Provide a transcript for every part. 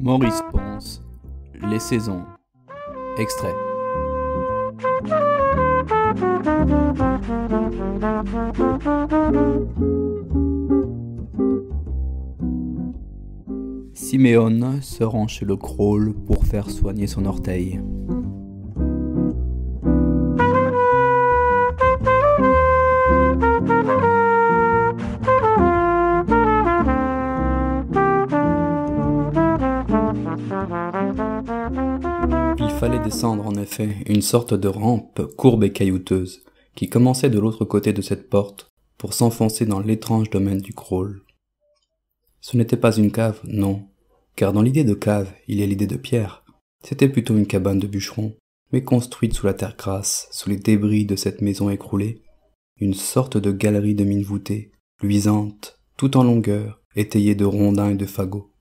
Maurice Ponce, Les saisons. Extrait. Siméon se rend chez le Crawl pour faire soigner son orteil. une sorte de rampe courbe et caillouteuse, qui commençait de l'autre côté de cette porte, pour s'enfoncer dans l'étrange domaine du crawl. Ce n'était pas une cave, non, car dans l'idée de cave, il y a l'idée de pierre. C'était plutôt une cabane de bûcheron, mais construite sous la terre grasse, sous les débris de cette maison écroulée, une sorte de galerie de mine voûtée, luisante, tout en longueur, étayée de rondins et de fagots.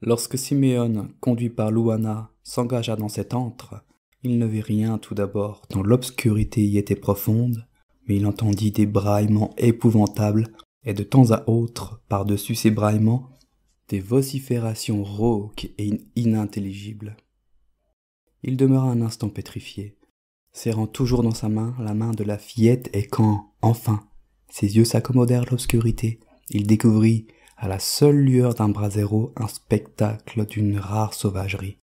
Lorsque Siméon, conduit par Louana, s'engagea dans cet antre, il ne vit rien tout d'abord, tant l'obscurité y était profonde, mais il entendit des braillements épouvantables, et de temps à autre, par-dessus ces braillements, des vociférations rauques et inintelligibles. Il demeura un instant pétrifié, serrant toujours dans sa main la main de la fillette, et quand, enfin, ses yeux s'accommodèrent l'obscurité, il découvrit, à la seule lueur d'un brasero, un spectacle d'une rare sauvagerie.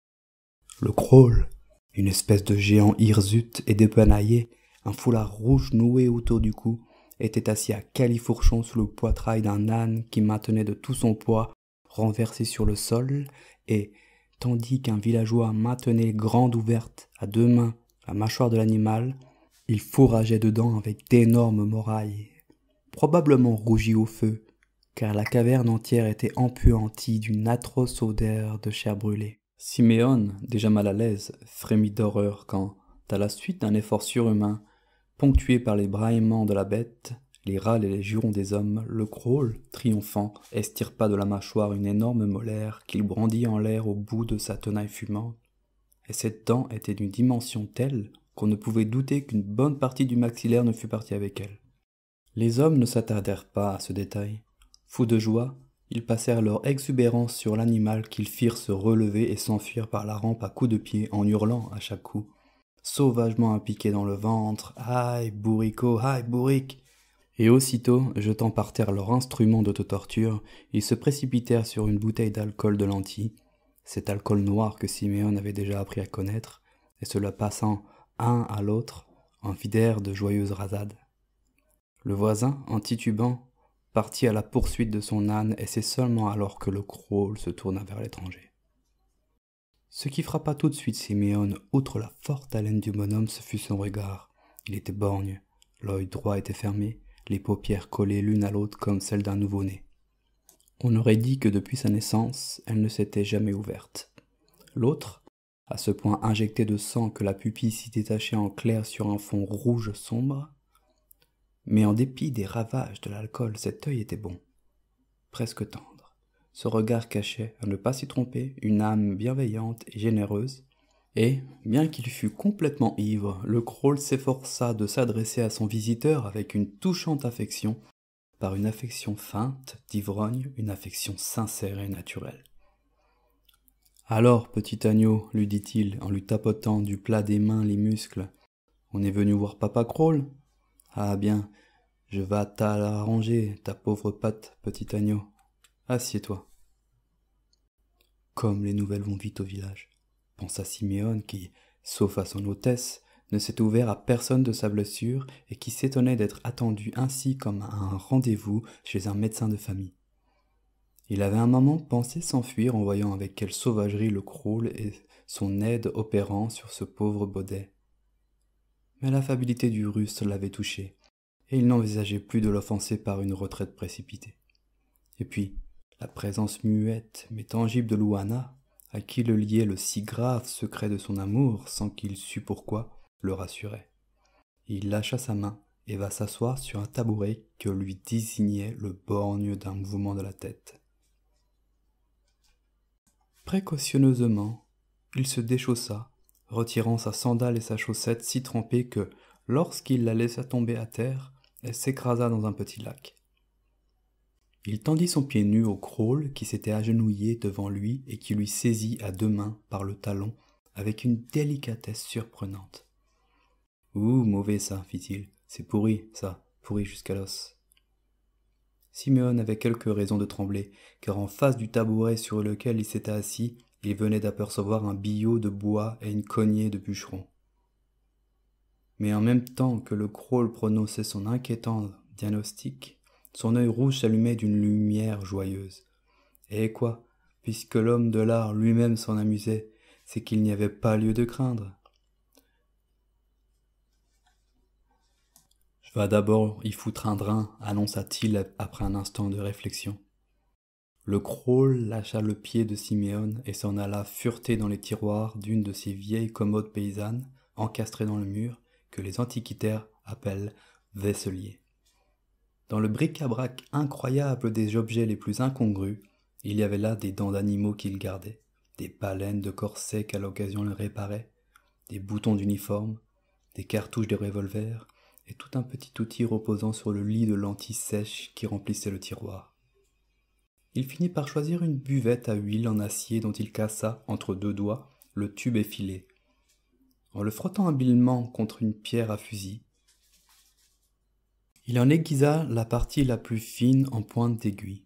Le crawl, une espèce de géant hirsute et dépanaillé, un foulard rouge noué autour du cou, était assis à califourchon sous le poitrail d'un âne qui maintenait de tout son poids, renversé sur le sol, et, tandis qu'un villageois maintenait grande ouverte à deux mains la mâchoire de l'animal, il fourrageait dedans avec d'énormes morailles, probablement rougies au feu, car la caverne entière était empuantie d'une atroce odeur de chair brûlée. Siméon, déjà mal à l'aise, frémit d'horreur quand, à la suite d'un effort surhumain, ponctué par les braillements de la bête, les râles et les jurons des hommes, le crawl, triomphant, estirpa de la mâchoire une énorme molaire qu'il brandit en l'air au bout de sa tenaille fumante. Et cette dent était d'une dimension telle qu'on ne pouvait douter qu'une bonne partie du maxillaire ne fût partie avec elle. Les hommes ne s'attardèrent pas à ce détail. Fous de joie, ils passèrent leur exubérance sur l'animal qu'ils firent se relever et s'enfuir par la rampe à coups de pied en hurlant à chaque coup. Sauvagement impiqué dans le ventre, aïe bourricot, aïe bourrique Et aussitôt, jetant par terre leur instrument d'autotorture, ils se précipitèrent sur une bouteille d'alcool de lentilles, cet alcool noir que Siméon avait déjà appris à connaître, et cela passant un à l'autre, en vidèrent de joyeuses rasades. Le voisin, en titubant, partit à la poursuite de son âne et c'est seulement alors que le crawl se tourna vers l'étranger. Ce qui frappa tout de suite Simeone, outre la forte haleine du bonhomme, ce fut son regard. Il était borgne, l'œil droit était fermé, les paupières collées l'une à l'autre comme celles d'un nouveau-né. On aurait dit que depuis sa naissance, elle ne s'était jamais ouverte. L'autre, à ce point injecté de sang que la pupille s'y détachait en clair sur un fond rouge sombre, mais en dépit des ravages de l'alcool, cet œil était bon, presque tendre. Ce regard cachait, à ne pas s'y tromper, une âme bienveillante et généreuse, et, bien qu'il fût complètement ivre, le Crawl s'efforça de s'adresser à son visiteur avec une touchante affection, par une affection feinte d'ivrogne, une affection sincère et naturelle. Alors, petit agneau, lui dit-il en lui tapotant du plat des mains les muscles, on est venu voir papa Kroll ah bien, je vais t'arranger, ta pauvre patte, petit agneau. Assieds-toi. Comme les nouvelles vont vite au village, pensa Siméon qui, sauf à son hôtesse, ne s'est ouvert à personne de sa blessure et qui s'étonnait d'être attendu ainsi comme à un rendez-vous chez un médecin de famille. Il avait un moment pensé s'enfuir en voyant avec quelle sauvagerie le Croule et son aide opérant sur ce pauvre Baudet mais l'affabilité du russe l'avait touché, et il n'envisageait plus de l'offenser par une retraite précipitée. Et puis, la présence muette mais tangible de Louana, à qui le liait le si grave secret de son amour sans qu'il sût pourquoi, le rassurait. Il lâcha sa main et va s'asseoir sur un tabouret que lui désignait le borgne d'un mouvement de la tête. Précautionneusement, il se déchaussa retirant sa sandale et sa chaussette si trempées que, lorsqu'il la laissa tomber à terre, elle s'écrasa dans un petit lac. Il tendit son pied nu au crawl qui s'était agenouillé devant lui et qui lui saisit à deux mains par le talon avec une délicatesse surprenante. Ouh, mauvais ça, fit-il. C'est pourri, ça, pourri jusqu'à l'os. Simeon avait quelque raison de trembler, car en face du tabouret sur lequel il s'était assis, il venait d'apercevoir un billot de bois et une cognée de bûcherons. Mais en même temps que le crawl prononçait son inquiétant diagnostic, son œil rouge s'allumait d'une lumière joyeuse. Et eh quoi, puisque l'homme de l'art lui-même s'en amusait, c'est qu'il n'y avait pas lieu de craindre. Je vais d'abord y foutre un drain, annonça-t-il après un instant de réflexion. Le crawl lâcha le pied de Siméon et s'en alla fureter dans les tiroirs d'une de ces vieilles commodes paysannes, encastrées dans le mur, que les antiquitaires appellent vaisseliers ». Dans le bric-à-brac incroyable des objets les plus incongrus, il y avait là des dents d'animaux qu'il gardait, des baleines de corsets qu'à l'occasion le réparait, des boutons d'uniforme, des cartouches de revolver, et tout un petit outil reposant sur le lit de lentilles sèches qui remplissait le tiroir. Il finit par choisir une buvette à huile en acier dont il cassa, entre deux doigts, le tube effilé. En le frottant habilement contre une pierre à fusil, il en aiguisa la partie la plus fine en pointe d'aiguille.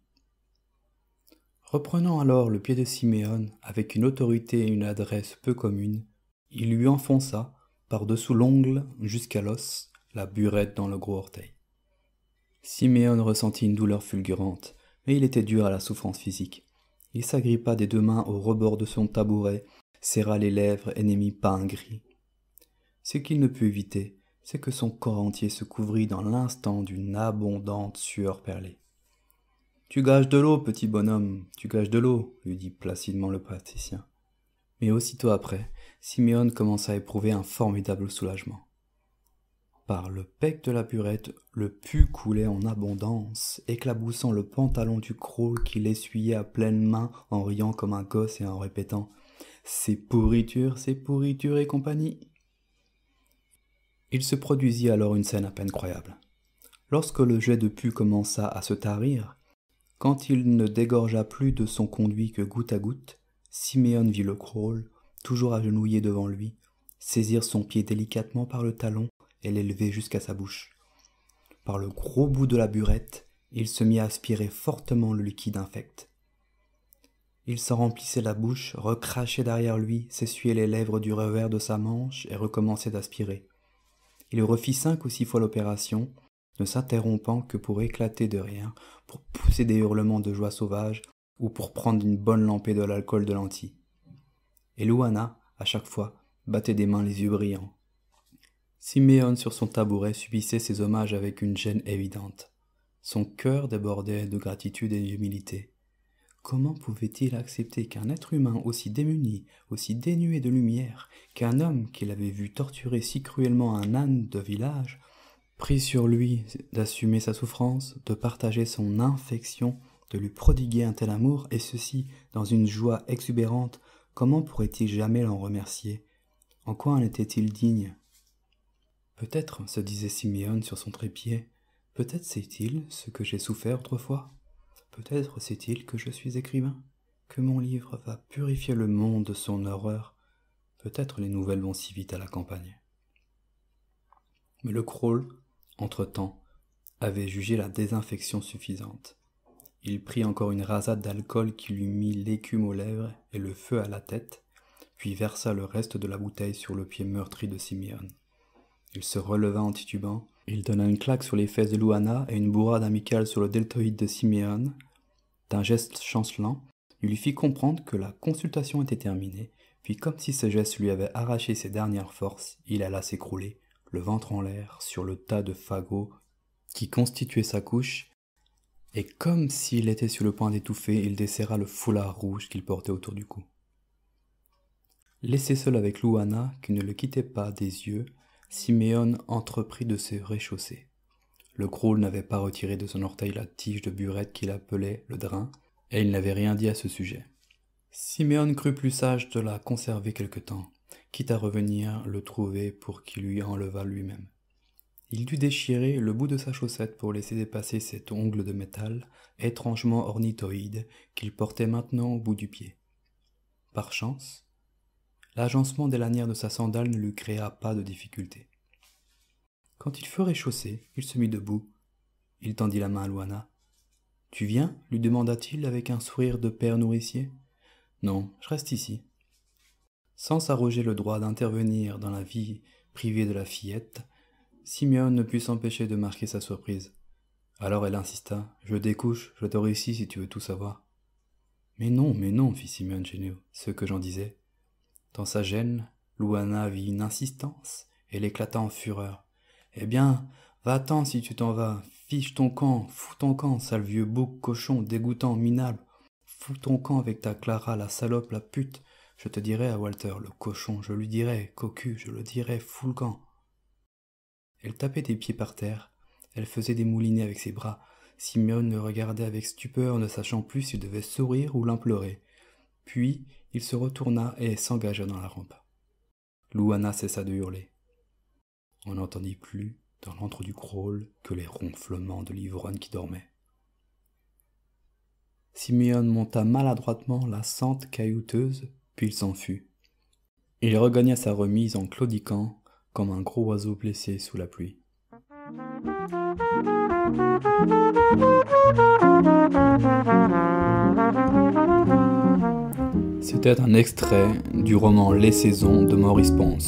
Reprenant alors le pied de Siméon avec une autorité et une adresse peu communes, il lui enfonça, par-dessous l'ongle jusqu'à l'os, la burette dans le gros orteil. Siméon ressentit une douleur fulgurante, mais il était dur à la souffrance physique. Il s'agrippa des deux mains au rebord de son tabouret, serra les lèvres et n'émit pas un gris. Ce qu'il ne put éviter, c'est que son corps entier se couvrit dans l'instant d'une abondante sueur perlée. Tu gages de l'eau, petit bonhomme, tu gages de l'eau, lui dit placidement le praticien. Mais aussitôt après, Simeon commença à éprouver un formidable soulagement par le pec de la purette, le pu coulait en abondance, éclaboussant le pantalon du crawl qui l'essuyait à pleine main en riant comme un gosse et en répétant C'est pourriture, c'est pourriture et compagnie. Il se produisit alors une scène à peine croyable. Lorsque le jet de pu commença à se tarir, quand il ne dégorgea plus de son conduit que goutte à goutte, Siméon vit le crawl, toujours agenouillé devant lui, saisir son pied délicatement par le talon et jusqu'à sa bouche. Par le gros bout de la burette, il se mit à aspirer fortement le liquide infect. Il s'en remplissait la bouche, recrachait derrière lui, s'essuyait les lèvres du revers de sa manche et recommençait d'aspirer. Il refit cinq ou six fois l'opération, ne s'interrompant que pour éclater de rien, pour pousser des hurlements de joie sauvage ou pour prendre une bonne lampée de l'alcool de lentilles. Et Louana, à chaque fois, battait des mains les yeux brillants, Siméon sur son tabouret subissait ces hommages avec une gêne évidente. Son cœur débordait de gratitude et d'humilité. Comment pouvait-il accepter qu'un être humain aussi démuni, aussi dénué de lumière, qu'un homme qu'il avait vu torturer si cruellement un âne de village, prit sur lui d'assumer sa souffrance, de partager son infection, de lui prodiguer un tel amour, et ceci dans une joie exubérante, comment pourrait-il jamais l'en remercier En quoi en était-il digne Peut-être, se disait Simeone sur son trépied, peut-être sait-il ce que j'ai souffert autrefois. Peut-être sait-il que je suis écrivain, que mon livre va purifier le monde de son horreur. Peut-être les nouvelles vont si vite à la campagne. Mais le crawl, entre-temps, avait jugé la désinfection suffisante. Il prit encore une rasade d'alcool qui lui mit l'écume aux lèvres et le feu à la tête, puis versa le reste de la bouteille sur le pied meurtri de Simeon. Il se releva en titubant. Il donna une claque sur les fesses de Louana et une bourrade amicale sur le deltoïde de Siméon. D'un geste chancelant, il lui fit comprendre que la consultation était terminée, puis comme si ce geste lui avait arraché ses dernières forces, il alla s'écrouler, le ventre en l'air, sur le tas de fagots qui constituait sa couche, et comme s'il était sur le point d'étouffer, il desserra le foulard rouge qu'il portait autour du cou. Laissé seul avec Louana, qui ne le quittait pas des yeux, Siméon entreprit de se réchausser. Le crawl n'avait pas retiré de son orteil la tige de burette qu'il appelait le drain, et il n'avait rien dit à ce sujet. Siméon crut plus sage de la conserver quelque temps, quitte à revenir le trouver pour qu'il lui enlevât lui-même. Il dut déchirer le bout de sa chaussette pour laisser dépasser cet ongle de métal étrangement ornithoïde qu'il portait maintenant au bout du pied. Par chance, l'agencement des lanières de sa sandale ne lui créa pas de difficulté. Quand il fut réchaussé, il se mit debout. Il tendit la main à Luana. « Tu viens lui demanda-t-il avec un sourire de père nourricier. Non, je reste ici. Sans s'arroger le droit d'intervenir dans la vie privée de la fillette, Simeon ne put s'empêcher de marquer sa surprise. Alors elle insista. Je découche, je te réussis si tu veux tout savoir. Mais non, mais non, fit Simeon Généo, ce que j'en disais. Dans sa gêne, Louana vit une insistance, et éclata en fureur. Eh bien, va-t'en si tu t'en vas, fiche ton camp, fous ton camp, sale vieux bouc, cochon, dégoûtant, minable. Fous ton camp avec ta Clara, la salope, la pute. Je te dirai à Walter, le cochon, je lui dirai, cocu, je le dirai, fous le camp. Elle tapait des pieds par terre, elle faisait des moulinets avec ses bras. Simeone le regardait avec stupeur, ne sachant plus s'il devait sourire ou l'implorer. Puis il se retourna et s'engagea dans la rampe. Louana cessa de hurler. On n'entendit plus dans l'antre du crawl que les ronflements de l'ivrogne qui dormait. Simeon monta maladroitement la sente caillouteuse, puis il s'en fut. Il regagna sa remise en claudiquant comme un gros oiseau blessé sous la pluie. C'était un extrait du roman Les Saisons de Maurice Pons.